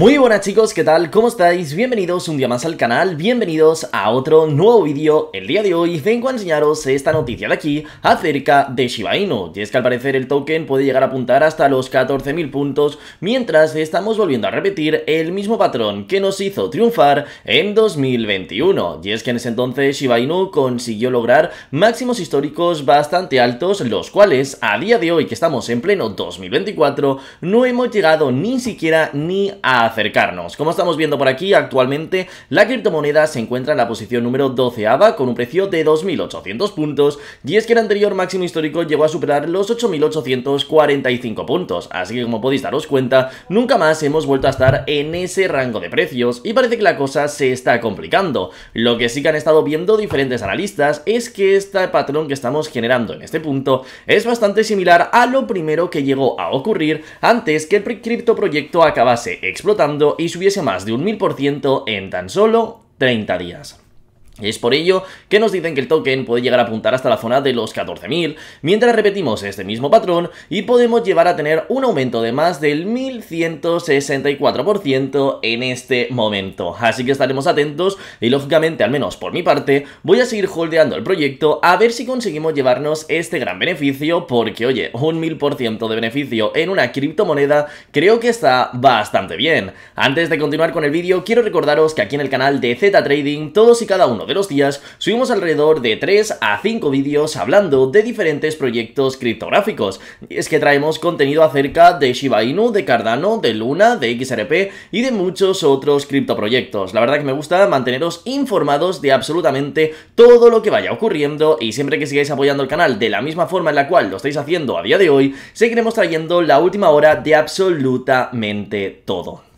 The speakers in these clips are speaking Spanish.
Muy buenas chicos, ¿qué tal? ¿Cómo estáis? Bienvenidos un día más al canal, bienvenidos a otro nuevo vídeo. El día de hoy vengo a enseñaros esta noticia de aquí acerca de Shiba Inu, y es que al parecer el token puede llegar a apuntar hasta los 14.000 puntos, mientras estamos volviendo a repetir el mismo patrón que nos hizo triunfar en 2021, y es que en ese entonces Shiba Inu consiguió lograr máximos históricos bastante altos, los cuales a día de hoy que estamos en pleno 2024 no hemos llegado ni siquiera ni a acercarnos. Como estamos viendo por aquí, actualmente la criptomoneda se encuentra en la posición número 12 con un precio de 2.800 puntos y es que el anterior máximo histórico llegó a superar los 8.845 puntos, así que como podéis daros cuenta, nunca más hemos vuelto a estar en ese rango de precios y parece que la cosa se está complicando. Lo que sí que han estado viendo diferentes analistas es que este patrón que estamos generando en este punto es bastante similar a lo primero que llegó a ocurrir antes que el criptoproyecto acabase explotando y subiese más de un 1000% en tan solo 30 días y Es por ello que nos dicen que el token puede llegar a apuntar hasta la zona de los 14.000, mientras repetimos este mismo patrón y podemos llevar a tener un aumento de más del 1.164% en este momento. Así que estaremos atentos y lógicamente, al menos por mi parte, voy a seguir holdeando el proyecto a ver si conseguimos llevarnos este gran beneficio porque, oye, un 1.000% de beneficio en una criptomoneda creo que está bastante bien. Antes de continuar con el vídeo, quiero recordaros que aquí en el canal de Z Trading todos y cada uno los días subimos alrededor de 3 a 5 vídeos hablando de diferentes proyectos criptográficos. es que traemos contenido acerca de Shiba Inu, de Cardano, de Luna, de XRP y de muchos otros criptoproyectos. La verdad que me gusta manteneros informados de absolutamente todo lo que vaya ocurriendo y siempre que sigáis apoyando el canal de la misma forma en la cual lo estáis haciendo a día de hoy, seguiremos trayendo la última hora de absolutamente todo.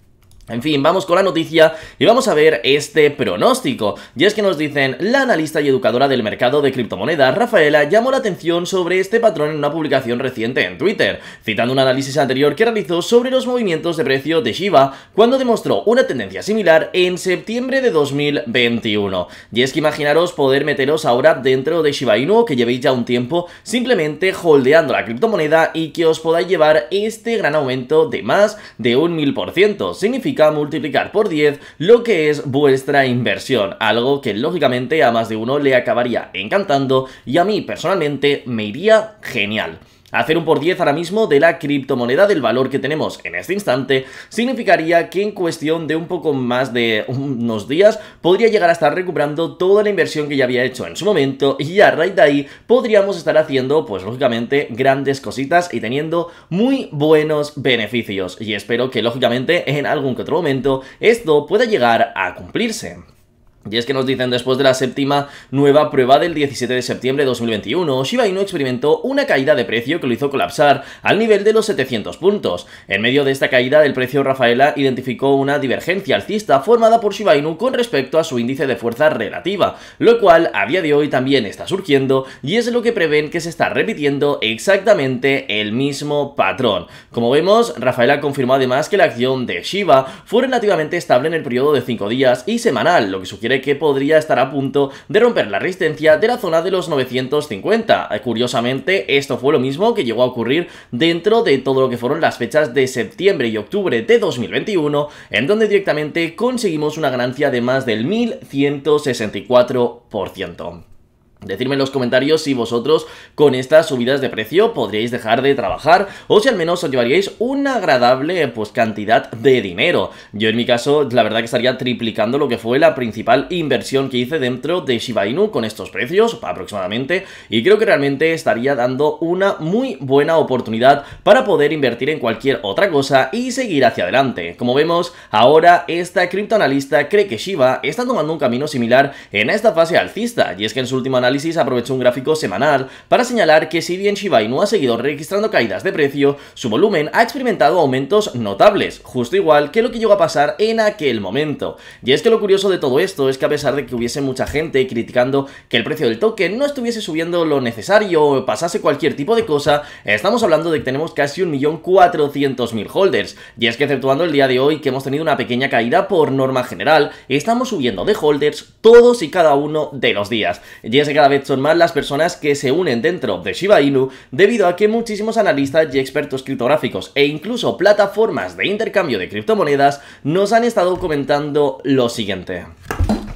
En fin, vamos con la noticia y vamos a ver este pronóstico. Y es que nos dicen, la analista y educadora del mercado de criptomonedas, Rafaela, llamó la atención sobre este patrón en una publicación reciente en Twitter, citando un análisis anterior que realizó sobre los movimientos de precio de Shiba, cuando demostró una tendencia similar en septiembre de 2021. Y es que imaginaros poder meteros ahora dentro de Shiba Inu, que llevéis ya un tiempo simplemente holdeando la criptomoneda y que os podáis llevar este gran aumento de más de un mil 1000%. Significa multiplicar por 10 lo que es vuestra inversión, algo que lógicamente a más de uno le acabaría encantando y a mí personalmente me iría genial. Hacer un por 10 ahora mismo de la criptomoneda del valor que tenemos en este instante significaría que en cuestión de un poco más de unos días podría llegar a estar recuperando toda la inversión que ya había hecho en su momento y a raíz de ahí podríamos estar haciendo pues lógicamente grandes cositas y teniendo muy buenos beneficios y espero que lógicamente en algún que otro momento esto pueda llegar a cumplirse. Y es que nos dicen después de la séptima nueva prueba del 17 de septiembre de 2021, Shiba Inu experimentó una caída de precio que lo hizo colapsar al nivel de los 700 puntos. En medio de esta caída, del precio Rafaela identificó una divergencia alcista formada por Shiba Inu con respecto a su índice de fuerza relativa, lo cual a día de hoy también está surgiendo y es lo que prevén que se está repitiendo exactamente el mismo patrón. Como vemos, Rafaela confirmó además que la acción de Shiba fue relativamente estable en el periodo de 5 días y semanal, lo que sugiere que podría estar a punto de romper la resistencia de la zona de los 950. Eh, curiosamente, esto fue lo mismo que llegó a ocurrir dentro de todo lo que fueron las fechas de septiembre y octubre de 2021, en donde directamente conseguimos una ganancia de más del 1164%. Decidme en los comentarios si vosotros con estas subidas de precio podríais dejar de trabajar o si al menos os llevaríais una agradable pues cantidad de dinero. Yo en mi caso la verdad que estaría triplicando lo que fue la principal inversión que hice dentro de Shiba Inu con estos precios aproximadamente y creo que realmente estaría dando una muy buena oportunidad para poder invertir en cualquier otra cosa y seguir hacia adelante. Como vemos ahora esta criptoanalista cree que Shiba está tomando un camino similar en esta fase alcista y es que en su última análisis aprovechó un gráfico semanal para señalar que si bien Shiba no ha seguido registrando caídas de precio, su volumen ha experimentado aumentos notables, justo igual que lo que llegó a pasar en aquel momento. Y es que lo curioso de todo esto es que a pesar de que hubiese mucha gente criticando que el precio del token no estuviese subiendo lo necesario o pasase cualquier tipo de cosa, estamos hablando de que tenemos casi 1.400.000 holders. Y es que exceptuando el día de hoy que hemos tenido una pequeña caída por norma general, estamos subiendo de holders todos y cada uno de los días. Y es que cada vez son más las personas que se unen dentro de Shiba Inu debido a que muchísimos analistas y expertos criptográficos e incluso plataformas de intercambio de criptomonedas nos han estado comentando lo siguiente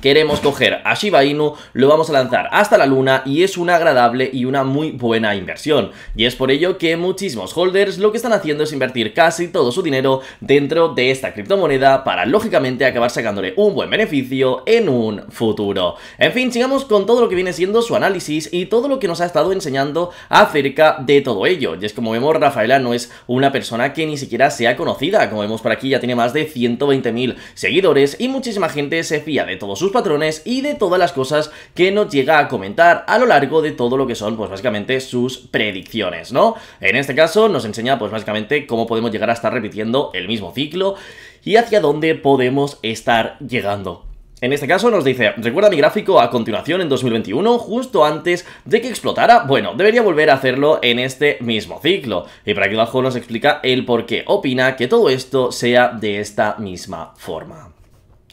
queremos coger a Shiba Inu, lo vamos a lanzar hasta la luna y es una agradable y una muy buena inversión. Y es por ello que muchísimos holders lo que están haciendo es invertir casi todo su dinero dentro de esta criptomoneda para lógicamente acabar sacándole un buen beneficio en un futuro. En fin, sigamos con todo lo que viene siendo su análisis y todo lo que nos ha estado enseñando acerca de todo ello. Y es como vemos, Rafaela no es una persona que ni siquiera sea conocida. Como vemos por aquí ya tiene más de 120.000 seguidores y muchísima gente se fía de todos su patrones y de todas las cosas que nos llega a comentar a lo largo de todo lo que son, pues básicamente, sus predicciones, ¿no? En este caso nos enseña, pues básicamente, cómo podemos llegar a estar repitiendo el mismo ciclo y hacia dónde podemos estar llegando. En este caso nos dice, recuerda mi gráfico a continuación en 2021, justo antes de que explotara, bueno, debería volver a hacerlo en este mismo ciclo. Y por aquí abajo nos explica el por qué opina que todo esto sea de esta misma forma.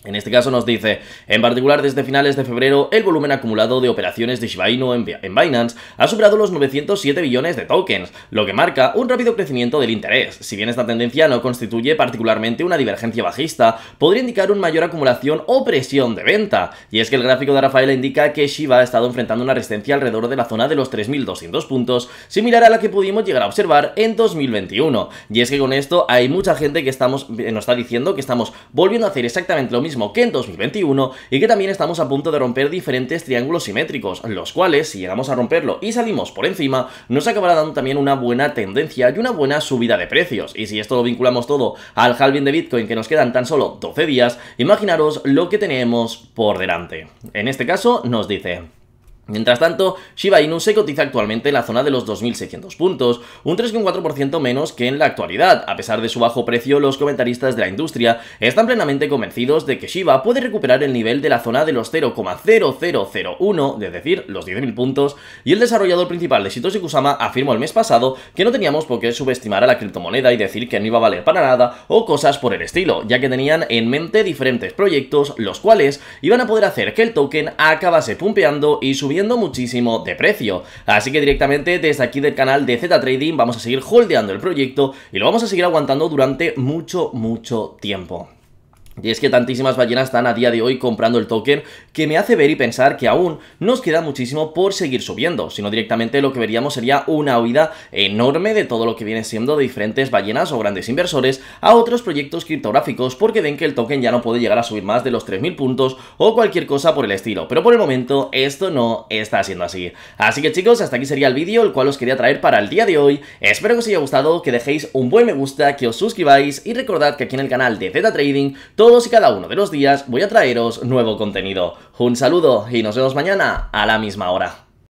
En este caso nos dice, en particular desde finales de febrero, el volumen acumulado de operaciones de Shiba Inu en Binance ha superado los 907 billones de tokens, lo que marca un rápido crecimiento del interés. Si bien esta tendencia no constituye particularmente una divergencia bajista, podría indicar una mayor acumulación o presión de venta. Y es que el gráfico de Rafael indica que Shiba ha estado enfrentando una resistencia alrededor de la zona de los 3.200 puntos, similar a la que pudimos llegar a observar en 2021. Y es que con esto hay mucha gente que eh, nos está diciendo que estamos volviendo a hacer exactamente lo mismo que en 2021 y que también estamos a punto de romper diferentes triángulos simétricos, los cuales, si llegamos a romperlo y salimos por encima, nos acabará dando también una buena tendencia y una buena subida de precios. Y si esto lo vinculamos todo al halving de Bitcoin que nos quedan tan solo 12 días, imaginaros lo que tenemos por delante. En este caso nos dice... Mientras tanto, Shiba Inu se cotiza actualmente en la zona de los 2.600 puntos, un 3,4% menos que en la actualidad. A pesar de su bajo precio, los comentaristas de la industria están plenamente convencidos de que Shiba puede recuperar el nivel de la zona de los 0,0001, es decir, los 10.000 puntos, y el desarrollador principal de Shitoshi Kusama afirmó el mes pasado que no teníamos por qué subestimar a la criptomoneda y decir que no iba a valer para nada o cosas por el estilo, ya que tenían en mente diferentes proyectos los cuales iban a poder hacer que el token acabase pumpeando y subiendo muchísimo de precio. Así que directamente desde aquí del canal de Z Trading vamos a seguir holdeando el proyecto y lo vamos a seguir aguantando durante mucho, mucho tiempo. Y es que tantísimas ballenas están a día de hoy comprando el token que me hace ver y pensar que aún nos queda muchísimo por seguir subiendo, sino directamente lo que veríamos sería una huida enorme de todo lo que viene siendo de diferentes ballenas o grandes inversores a otros proyectos criptográficos porque ven que el token ya no puede llegar a subir más de los 3.000 puntos o cualquier cosa por el estilo, pero por el momento esto no está siendo así. Así que chicos, hasta aquí sería el vídeo el cual os quería traer para el día de hoy, espero que os haya gustado, que dejéis un buen me gusta, que os suscribáis y recordad que aquí en el canal de Zeta Trading todos y cada uno de los días voy a traeros nuevo contenido. Un saludo y nos vemos mañana a la misma hora.